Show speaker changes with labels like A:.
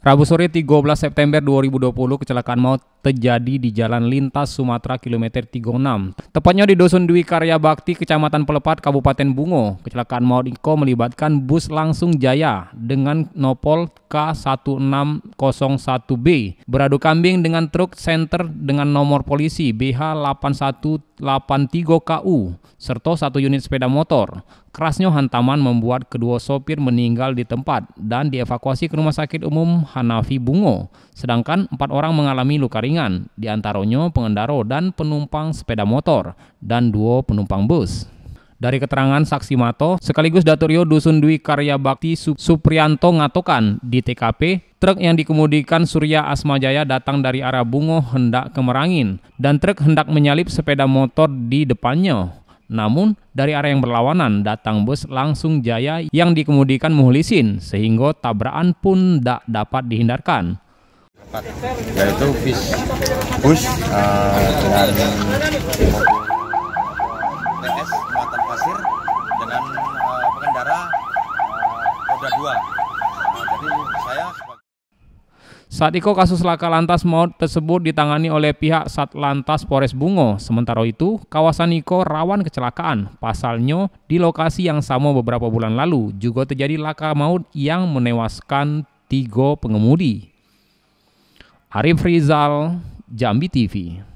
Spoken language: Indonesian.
A: Rabu sore 13 September 2020 kecelakaan maut terjadi di Jalan Lintas Sumatera kilometer 36. Tepatnya di Dusun Dwi Karya Bakti, Kecamatan Pelepat, Kabupaten Bungo. Kecelakaan maut Iko melibatkan bus langsung jaya dengan nopol K1601B. Beradu kambing dengan truk senter dengan nomor polisi BH 81 83 KU, serta satu unit sepeda motor. Kerasnya hantaman membuat kedua sopir meninggal di tempat dan dievakuasi ke Rumah Sakit Umum Hanafi Bungo. Sedangkan empat orang mengalami luka ringan, diantaranya pengendara dan penumpang sepeda motor, dan dua penumpang bus. Dari keterangan saksi Mato, sekaligus Datorio Dusun Dwi Karya Bakti Suprianto ngatokan di TKP, truk yang dikemudikan Surya Asmajaya datang dari arah Bungo hendak ke Merangin dan truk hendak menyalip sepeda motor di depannya. Namun, dari arah yang berlawanan datang bus langsung Jaya yang dikemudikan Muhlisin sehingga tabrakan pun tak dapat dihindarkan. Yaitu bus uh, eh, dengan
B: muatan pasir dengan uh, pengendara eh, roda dua. Nah, jadi saya
A: saat itu kasus laka lantas maut tersebut ditangani oleh pihak Satlantas Polres Bungo. Sementara itu, kawasan Iko rawan kecelakaan. Pasalnya, di lokasi yang sama beberapa bulan lalu juga terjadi laka maut yang menewaskan tiga pengemudi. Arif Rizal, Jambi TV.